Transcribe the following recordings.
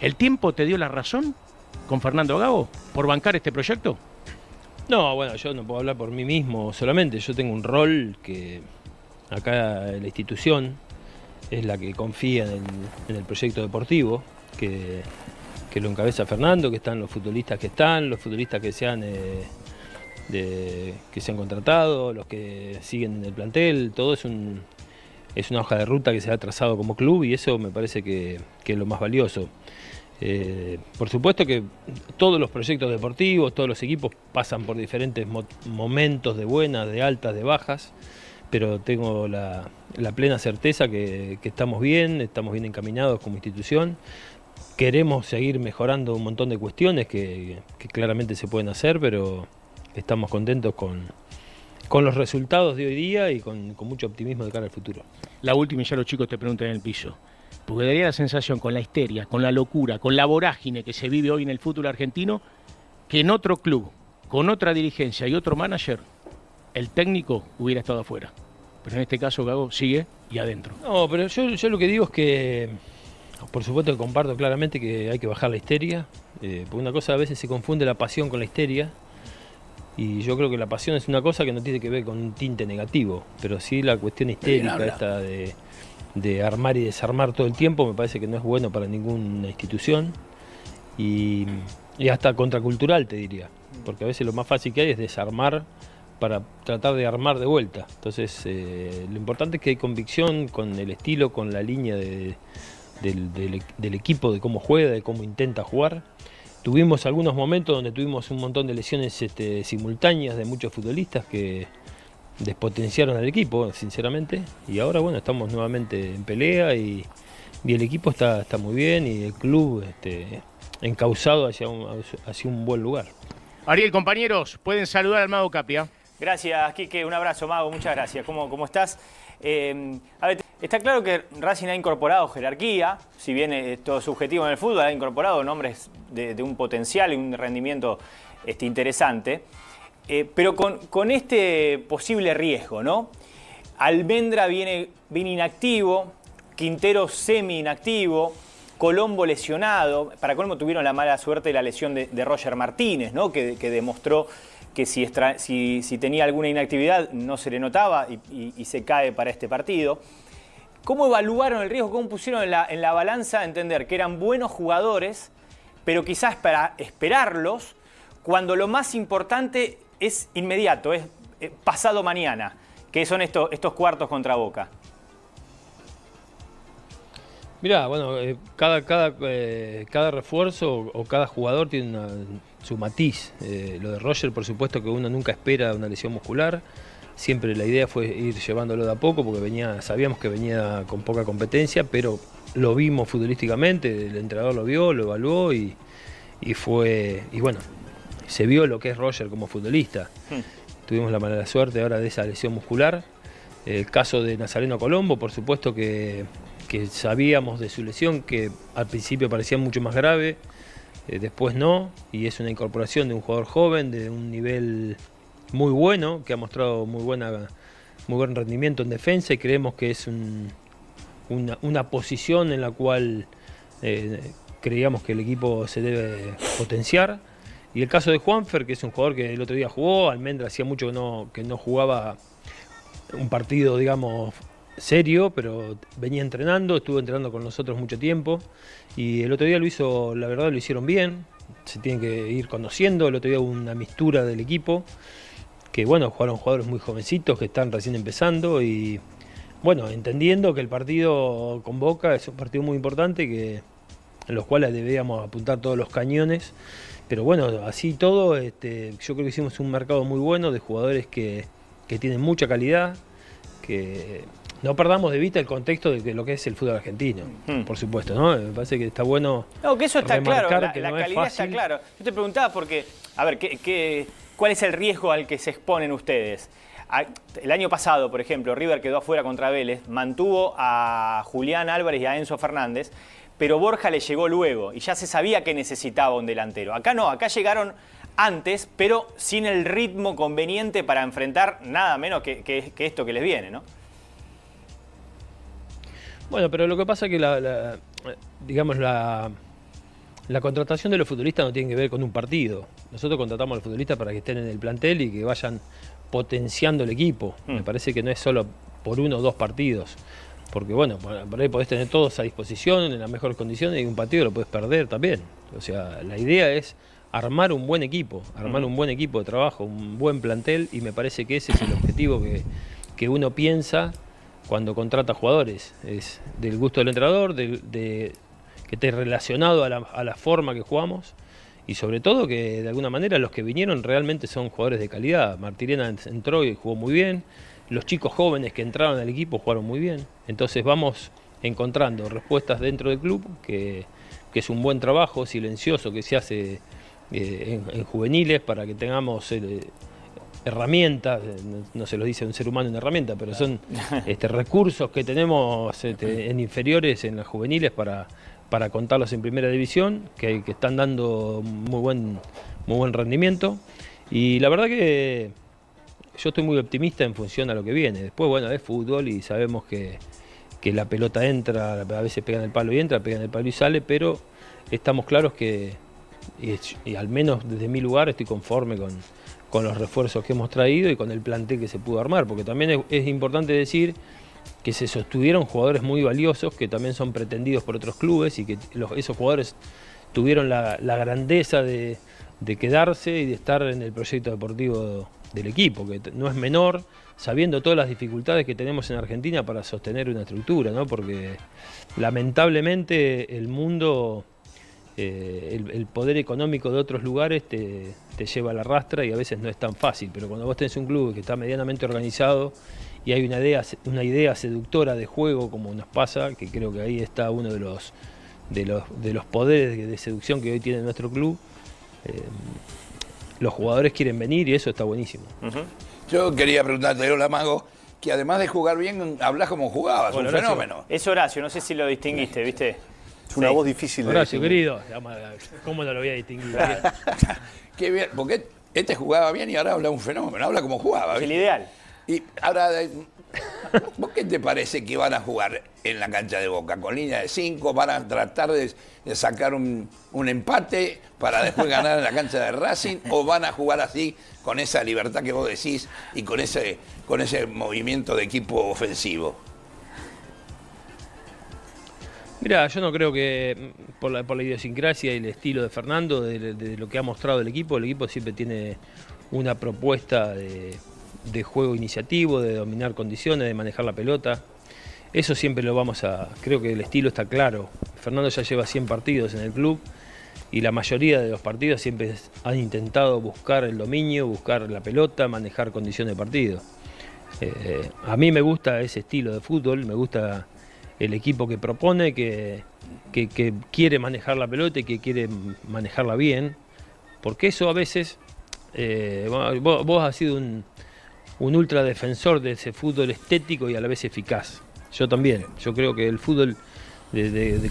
¿El tiempo te dio la razón con Fernando Gabo por bancar este proyecto? No, bueno, yo no puedo hablar por mí mismo solamente. Yo tengo un rol que acá la institución es la que confía en el, proyecto deportivo, que, lo encabeza Fernando, que están los futbolistas que están, los futbolistas que se han, eh, que se han contratado, los que siguen en el plantel, todo es es una hoja de ruta que se ha trazado como club y eso me parece que es lo más valioso. Eh, por supuesto que todos los proyectos deportivos, todos los equipos pasan por diferentes momentos de buenas, de altas, de bajas, pero tengo la, plena certeza que, estamos bien, estamos bien encaminados como institución. Queremos seguir mejorando un montón de cuestiones que, claramente se pueden hacer, pero estamos contentos con, los resultados de hoy día y con, con, mucho optimismo de cara al futuro. La última, y ya los chicos te preguntan en el piso. Porque daría la sensación con la histeria, con la locura, con la vorágine que se vive hoy en el fútbol argentino, que en otro club, con otra dirigencia y otro manager, el técnico hubiera estado afuera. Pero en este caso Gago sigue y adentro. No, pero yo, lo que digo es que, por supuesto comparto claramente que hay que bajar la histeria, eh, porque una cosa a veces se confunde la pasión con la histeria, y yo creo que la pasión es una cosa que no tiene que ver con un tinte negativo, pero sí la cuestión histérica esta de, armar y desarmar todo el tiempo me parece que no es bueno para ninguna institución y, y hasta contracultural te diría, porque a veces lo más fácil que hay es desarmar para tratar de armar de vuelta. Entonces eh, lo importante es que hay convicción con el estilo, con la línea del equipo, de cómo juega, de cómo intenta jugar Tuvimos algunos momentos donde tuvimos un montón de lesiones este, simultáneas de muchos futbolistas que despotenciaron al equipo, sinceramente. Y ahora, bueno, estamos nuevamente en pelea y, el equipo está, está muy bien y el club este, encauzado hacia un, hacia un buen lugar. Ariel, compañeros, pueden saludar al Mago Capia. Gracias, Quique. Un abrazo, Mago. Muchas gracias. ¿Cómo, cómo estás? Em, está claro que Racing ha incorporado jerarquía, si bien es eh, subjetivo en el fútbol, ha incorporado nombres de, un potencial y un rendimiento este, interesante, eh, pero con, este posible riesgo, ¿no? Almendra viene, viene inactivo, Quintero semi inactivo, Colombo lesionado. Para Colombo tuvieron la mala suerte de la lesión de, Roger Martínez, ¿no? que, demostró que si, tenía alguna inactividad no se le notaba y, se cae para este partido. ¿Cómo evaluaron el riesgo? ¿Cómo pusieron en la, balanza a entender que eran buenos jugadores, pero quizás para esperarlos, cuando lo más importante es inmediato, es pasado mañana, que son estos cuartos contra Boca? Mirá, bueno, eh, cada, cada, eh, refuerzo o, cada jugador tiene su matiz. Eh, lo de Roger, por supuesto que uno nunca espera una lesión muscular. Siempre la idea fue ir llevándolo de a poco porque venía, sabíamos que venía con poca competencia, pero lo vimos futbolísticamente, el entrenador lo vio, lo evaluó y, fue. Y bueno, se vio lo que es Roger como futbolista. Hmm. Tuvimos la mala suerte ahora de esa lesión muscular. El caso de Nazareno Colombo, por supuesto que que sabíamos de su lesión, que al principio parecía mucho más grave, eh, después no, y es una incorporación de un jugador joven, de un nivel muy bueno, que ha mostrado muy, buena, muy buen rendimiento en defensa y creemos que es una, posición en la cual eh, creíamos que el equipo se debe potenciar. Y el caso de Juanfer, que es un jugador que el otro día jugó, Almendra hacía mucho que no, que no jugaba un partido, digamos, serio, pero venía entrenando, estuvo entrenando con nosotros mucho tiempo y el otro día lo hizo, la verdad lo hicieron bien, se tienen que ir conociendo, el otro día hubo una mistura del equipo, que bueno, jugaron jugadores muy jovencitos que están recién empezando y bueno, entendiendo que el partido con Boca es un partido muy importante que en los cuales debíamos apuntar todos los cañones, pero bueno, así todo, este, yo creo que hicimos un mercado muy bueno de jugadores que, que tienen mucha calidad, que no perdamos de vista el contexto de lo que es el fútbol argentino, hmm. por supuesto, ¿no? Me parece que está bueno. No, que eso está claro, la, calidad está claro. Yo te preguntaba porque, a ver, ¿qué, cuál es el riesgo al que se exponen ustedes? El año pasado, por ejemplo, River quedó afuera contra Vélez, mantuvo a Julián Álvarez y a Enzo Fernández, pero Borja le llegó luego y ya se sabía que necesitaba un delantero. Acá no, acá llegaron antes, pero sin el ritmo conveniente para enfrentar nada menos que esto que les viene, ¿no? Bueno, pero lo que pasa es que la, digamos la, contratación de los futbolistas no tiene que ver con un partido. Nosotros contratamos a los futbolistas para que estén en el plantel y que vayan potenciando el equipo. Mm. Me parece que no es solo por uno o dos partidos. Porque bueno, por ahí podés tener todos a disposición, en las mejores condiciones, y un partido lo podés perder también. O sea, la idea es armar un buen equipo, armar mm. un buen equipo de trabajo, un buen plantel, y me parece que ese es el objetivo que, que uno piensa cuando contrata jugadores. Es del gusto del entrenador, de, que esté relacionado a la, forma que jugamos y sobre todo que de alguna manera los que vinieron realmente son jugadores de calidad. Martirena entró y jugó muy bien, los chicos jóvenes que entraron al equipo jugaron muy bien. Entonces vamos encontrando respuestas dentro del club, que, es un buen trabajo silencioso que se hace eh, en, juveniles para que tengamos... Eh, herramientas, eh, no se los dice un ser humano en herramienta, pero son este, recursos que tenemos este, en inferiores, en las juveniles, para, para contarlos en primera división, que, están dando muy buen, muy buen rendimiento. Y la verdad que yo estoy muy optimista en función a lo que viene. Después, bueno, es fútbol y sabemos que, que la pelota entra, a veces pegan el palo y entra, pegan el palo y sale, pero estamos claros que y, al menos desde mi lugar estoy conforme con, los refuerzos que hemos traído y con el plantel que se pudo armar, porque también es, importante decir que se sostuvieron jugadores muy valiosos que también son pretendidos por otros clubes y que esos jugadores tuvieron la, grandeza de, de, quedarse y de estar en el proyecto deportivo del equipo, que no es menor, sabiendo todas las dificultades que tenemos en Argentina para sostener una estructura, ¿no? porque lamentablemente el mundo eh, el, poder económico de otros lugares te, lleva a la rastra y a veces no es tan fácil, pero cuando vos tenés un club que está medianamente organizado y hay una idea, una idea seductora de juego como nos pasa, que creo que ahí está uno de los, de los, de los poderes de, seducción que hoy tiene nuestro club, eh, los jugadores quieren venir y eso está buenísimo. Yo quería preguntarte, hola Mago, que además de jugar bien, hablas como jugabas, un fenómeno. Es Horacio, no sé si lo distinguiste, ¿viste? Es una voz difícil de Horacio, querido, ¿cómo no lo voy a distinguir? Qué bien, porque este jugaba bien y ahora habla un fenómeno, habla como jugaba. el ideal. Y ahora, eh, ¿vos qué te parece que van a jugar en la cancha de Boca? Con línea de cinco? van a tratar de, sacar un, empate para después ganar en la cancha de Racing, o van a jugar así, con esa libertad que vos decís y con ese, con ese movimiento de equipo ofensivo. Mira, yo no creo que mm, por la, por la idiosincrasia y el estilo de Fernando, de, lo que ha mostrado el equipo, el equipo siempre tiene una propuesta de, juego iniciativo, de dominar condiciones, de manejar la pelota. Eso siempre lo vamos a... Creo que el estilo está claro. Fernando ya lleva 100 partidos en el club y la mayoría de los partidos siempre han intentado buscar el dominio, buscar la pelota, manejar condiciones de partido. Eh, a mí me gusta ese estilo de fútbol, me gusta el equipo que propone, que, quiere manejar la pelota y que quiere manejarla bien, porque eso a veces, eh, vos, has sido un, un ultra defensor de ese fútbol estético y a la vez eficaz. Yo también, yo creo que el fútbol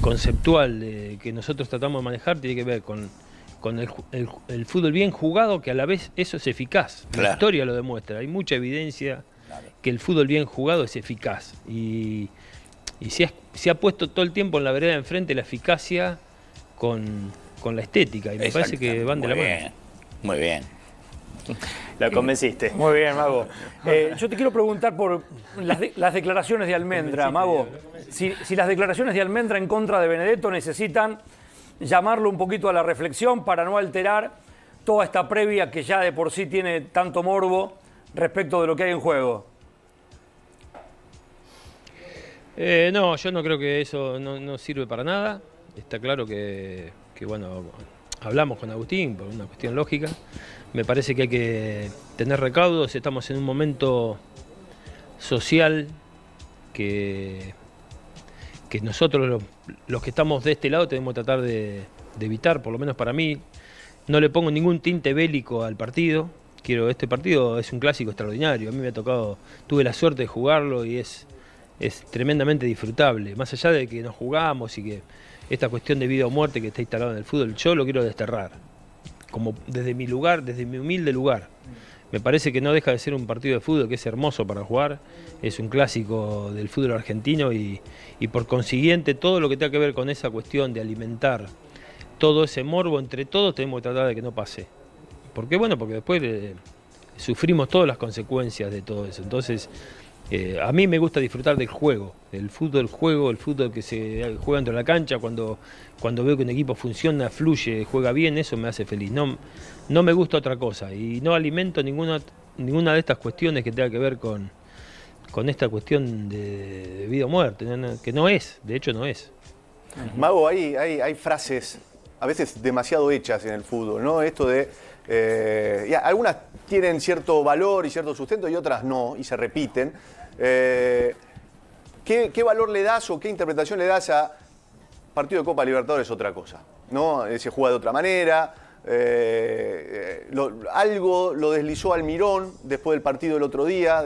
conceptual que nosotros tratamos de manejar tiene que ver con, el, fútbol bien jugado, que a la vez eso es eficaz. La historia lo demuestra, hay mucha evidencia que el fútbol bien jugado es eficaz. Y y se ha, puesto todo el tiempo en la vereda enfrente la eficacia con, la estética y me parece que van de la mano. Bien, muy bien. La convenciste. Muy bien, Mago. Eh, yo te quiero preguntar por las, declaraciones de Almendra, Mago. si, las declaraciones de Almendra en contra de Benedetto necesitan llamarlo un poquito a la reflexión para no alterar toda esta previa que ya de por sí tiene tanto morbo respecto de lo que hay en juego. Eh, no, yo no creo que eso no, sirve para nada. Está claro que, bueno, hablamos con Agustín por una cuestión lógica. Me parece que hay que tener recaudos. Estamos en un momento social que, que nosotros, los, que estamos de este lado, tenemos que tratar de, de evitar, por lo menos para mí. No le pongo ningún tinte bélico al partido. Quiero, este partido es un clásico extraordinario. A mí me ha tocado, tuve la suerte de jugarlo y es es tremendamente disfrutable. Más allá de que nos jugamos y que esta cuestión de vida o muerte que está instalada en el fútbol, yo lo quiero desterrar. Como desde mi lugar, desde mi humilde lugar. Me parece que no deja de ser un partido de fútbol que es hermoso para jugar, es un clásico del fútbol argentino y, y por consiguiente todo lo que tenga que ver con esa cuestión de alimentar todo ese morbo, entre todos tenemos que tratar de que no pase. ...porque Bueno, porque después eh, sufrimos todas las consecuencias de todo eso. Entonces, eh, a mí me gusta disfrutar del juego, el fútbol juego, el fútbol que se juega dentro de la cancha, cuando, cuando veo que un equipo funciona, fluye, juega bien, eso me hace feliz. No, no me gusta otra cosa y no alimento ninguna, ninguna de estas cuestiones que tenga que ver con, con esta cuestión de, vida o muerte, que no es, de hecho no es. Mago, hay, hay, frases a veces demasiado hechas en el fútbol, ¿no? Esto de eh, algunas tienen cierto valor y cierto sustento y otras no, y se repiten. Eh, ¿qué, valor le das o qué interpretación le das a partido de Copa Libertadores es otra cosa? ¿No? Eh, se juega de otra manera. Eh, algo lo deslizó Almirón después del partido del otro día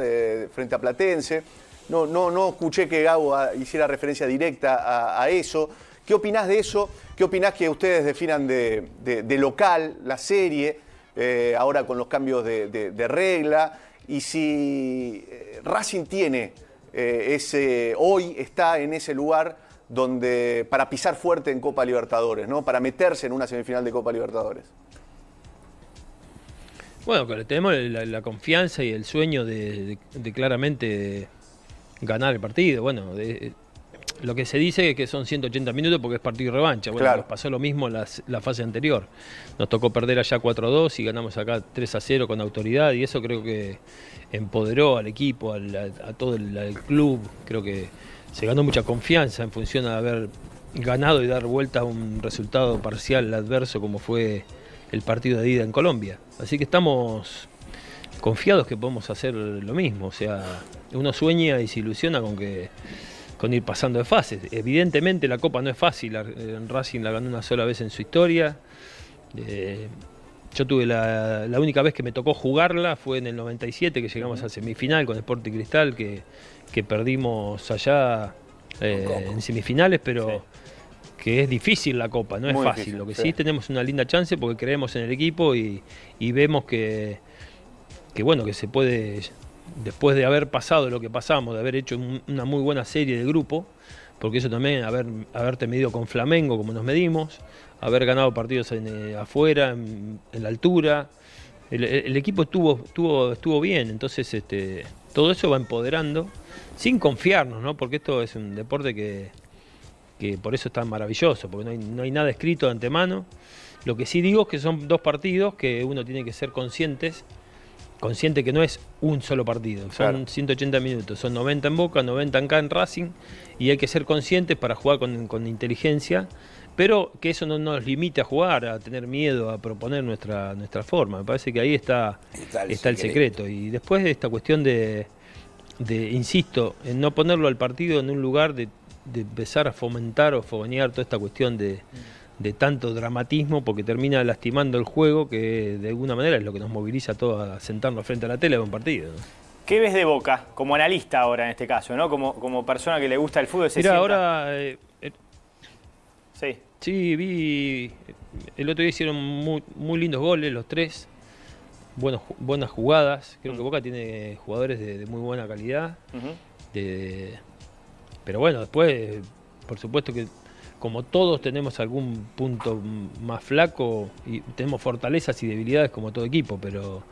frente a Platense. No, no, no escuché que Gabo ah, hiciera referencia directa a, eso. ¿Qué opinás de eso? ¿Qué opinás que ustedes definan de, local, la serie, ahora con los cambios de regla? y si eh, Racing tiene eh, ese, hoy está en ese lugar donde para pisar fuerte en Copa Libertadores, ¿no? Para meterse en una semifinal de Copa Libertadores. Bueno, tenemos la, confianza y el sueño de, de claramente ganar el partido. Bueno, de, lo que se dice es que son 180 minutos porque es partido revancha. Bueno, nos pasó lo mismo en la fase anterior. Nos tocó perder allá 4-2 y ganamos acá 3-0 con autoridad y eso creo que empoderó al equipo, a, todo el club. Creo que se ganó mucha confianza en función de haber ganado y dar vuelta a un resultado parcial adverso como fue el partido de ida en Colombia. Así que estamos confiados que podemos hacer lo mismo. O sea, uno sueña y se ilusiona con que con ir pasando de fases. Evidentemente la Copa no es fácil, eh, Racing la ganó una sola vez en su historia. Eh, yo tuve la, única vez que me tocó jugarla fue en el 97 que llegamos al a semifinal con Sporting Cristal que, perdimos allá eh, en semifinales, pero que es difícil la copa, no es fácil. lo que sí. tenemos una linda chance porque creemos en el equipo y, vemos que, que bueno que se puede después de haber pasado lo que pasamos, de haber hecho una muy buena serie de grupo, porque eso también, haber, haberte medido con Flamengo como nos medimos, haber ganado partidos en, eh, afuera, en, la altura, el, equipo estuvo, estuvo, estuvo bien, entonces este, todo eso va empoderando, sin confiarnos, ¿no? porque esto es un deporte que, por eso es tan maravilloso, porque no no hay nada escrito de antemano. Lo que sí digo es que son dos partidos que uno tiene que ser conscientes consciente que no es un solo partido, son 180 minutos, son 90 en Boca, 90 acá en Racing, y hay que ser conscientes para jugar con, inteligencia, pero que eso no nos limite a jugar, a tener miedo, a proponer nuestra, nuestra forma. Me parece que ahí está, está el, secreto. Y después de esta cuestión de, insisto, en no ponerlo al partido en un lugar de, empezar a fomentar o fogonear toda esta cuestión de de tanto dramatismo porque termina lastimando el juego que de alguna manera es lo que nos moviliza a todos a sentarnos frente a la tele de un partido. ¿Qué ves de Boca como analista ahora en este caso, no? Como, como persona que le gusta el fútbol. sí ahora... Eh, eh, sí. Sí, vi... El otro día hicieron muy, lindos goles los tres. Buenos, buenas jugadas. Creo que Boca tiene jugadores de, muy buena calidad. pero bueno, después, por supuesto que como todos tenemos algún punto más flaco y tenemos fortalezas y debilidades como todo equipo, pero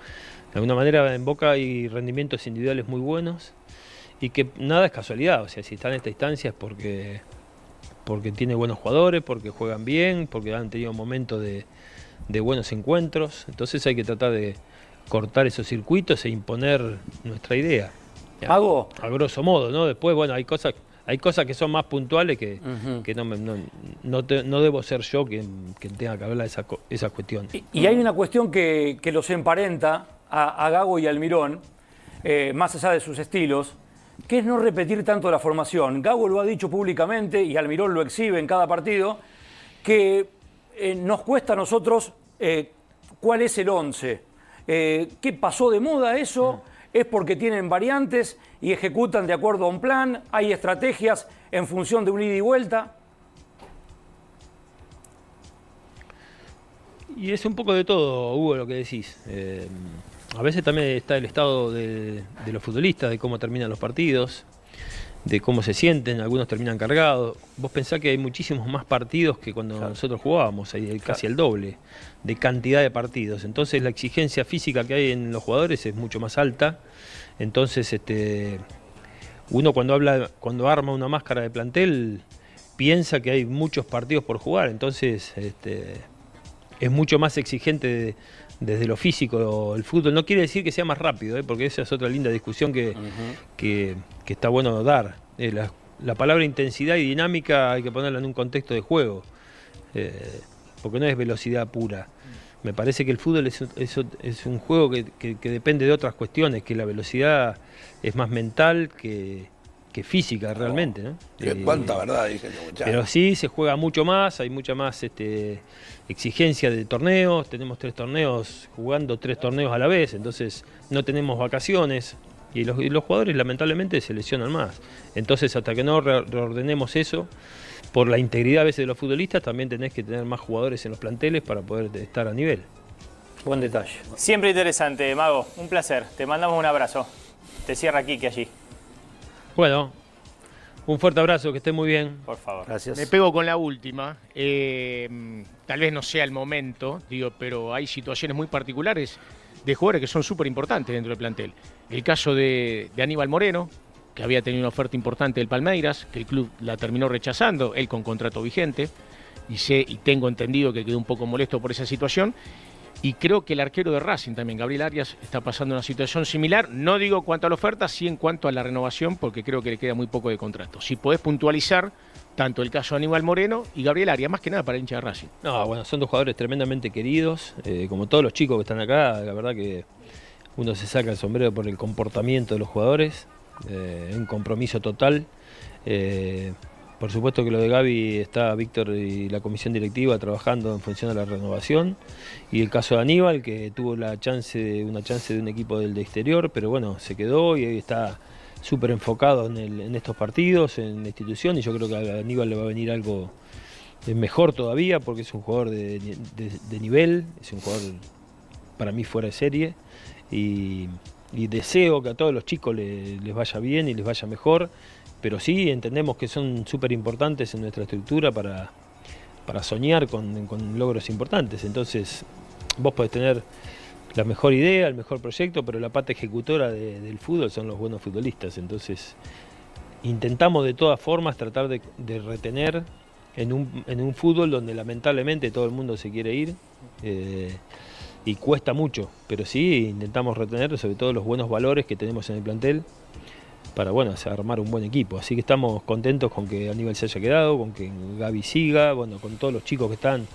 de alguna manera en Boca hay rendimientos individuales muy buenos y que nada es casualidad, o sea, si está en esta instancia es porque porque tiene buenos jugadores, porque juegan bien, porque han tenido momentos de, de buenos encuentros, entonces hay que tratar de cortar esos circuitos e imponer nuestra idea. ¿Hago? A grosso modo, ¿no? Después, bueno, hay cosas hay cosas que son más puntuales que, no, debo ser yo quien, tenga que hablar de esa, cuestión. Y, hay una cuestión que, los emparenta a, Gago y Almirón, eh, más allá de sus estilos, que es no repetir tanto la formación. Gago lo ha dicho públicamente y Almirón lo exhibe en cada partido, que eh, nos cuesta a nosotros eh, cuál es el 11. ¿Qué pasó de moda eso? es porque tienen variantes y ejecutan de acuerdo a un plan, hay estrategias en función de un ida y vuelta. Y es un poco de todo, Hugo, lo que decís. Eh, a veces también está el estado de los futbolistas, de cómo terminan los partidos de cómo se sienten, algunos terminan cargados. Vos pensás que hay muchísimos más partidos que cuando nosotros jugábamos, hay casi el doble de cantidad de partidos. Entonces la exigencia física que hay en los jugadores es mucho más alta. Entonces, este, uno cuando habla, cuando arma una máscara de plantel, piensa que hay muchos partidos por jugar. Entonces, este, es mucho más exigente de, desde lo físico el fútbol. No quiere decir que sea más rápido, ¿eh? porque esa es otra linda discusión que, está bueno dar. Eh, la, palabra intensidad y dinámica hay que ponerla en un contexto de juego, eh, porque no es velocidad pura. Me parece que el fútbol es, un juego que depende de otras cuestiones, que la velocidad es más mental que física realmente. ¿no? Eh, verdad este Pero sí, se juega mucho más, hay mucha más este, exigencia de torneos, tenemos tres torneos, jugando tres torneos a la vez, entonces no tenemos vacaciones. Y los, jugadores lamentablemente se lesionan más. Entonces, hasta que no reordenemos eso, por la integridad a veces de los futbolistas, también tenés que tener más jugadores en los planteles para poder estar a nivel. Buen detalle. Siempre interesante, Mago. Un placer. Te mandamos un abrazo. Te cierra aquí que allí. Bueno, un fuerte abrazo, que esté muy bien. Por favor. Gracias. Me pego con la última. Eh, tal vez no sea el momento, digo, pero hay situaciones muy particulares de jugadores que son súper importantes dentro del plantel. El caso de, de, Aníbal Moreno, que había tenido una oferta importante del Palmeiras, que el club la terminó rechazando, él con contrato vigente, y, sé, y tengo entendido que quedó un poco molesto por esa situación. Y creo que el arquero de Racing también, Gabriel Arias, está pasando una situación similar. No digo cuanto a la oferta, sí en cuanto a la renovación, porque creo que le queda muy poco de contrato. Si podés puntualizar tanto el caso de Aníbal Moreno y Gabriel Arias, más que nada para hincha de Racing. No, bueno, son dos jugadores tremendamente queridos. Eh, como todos los chicos que están acá, la verdad que uno se saca el sombrero por el comportamiento de los jugadores. Eh, un compromiso total. Eh, por supuesto que lo de Gaby está Víctor y la comisión directiva trabajando en función de la renovación. Y el caso de Aníbal, que tuvo la chance una chance de un equipo del de exterior, pero bueno, se quedó y está súper enfocado en, estos partidos, en la institución. Y yo creo que a Aníbal le va a venir algo eh, mejor todavía, porque es un jugador de, nivel, es un jugador para mí fuera de serie. Y, deseo que a todos los chicos les vaya bien y les vaya mejor pero sí entendemos que son súper importantes en nuestra estructura para, soñar con, logros importantes. Entonces, vos podés tener la mejor idea, el mejor proyecto, pero la pata ejecutora del fútbol son los buenos futbolistas. Entonces, intentamos de todas formas tratar de, retener en un, fútbol donde lamentablemente todo el mundo se quiere ir. Eh, y cuesta mucho, pero sí intentamos retener sobre todo los buenos valores que tenemos en el plantel, para bueno, armar un buen equipo. Así que estamos contentos con que Aníbal se haya quedado, con que Gaby siga, bueno, con todos los chicos que están,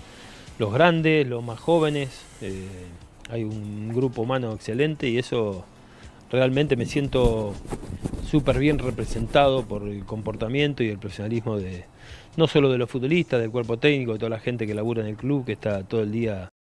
los grandes, los más jóvenes. Eh, hay un grupo humano excelente y eso realmente me siento súper bien representado por el comportamiento y el profesionalismo de no solo de los futbolistas, del cuerpo técnico, de toda la gente que labura en el club, que está todo el día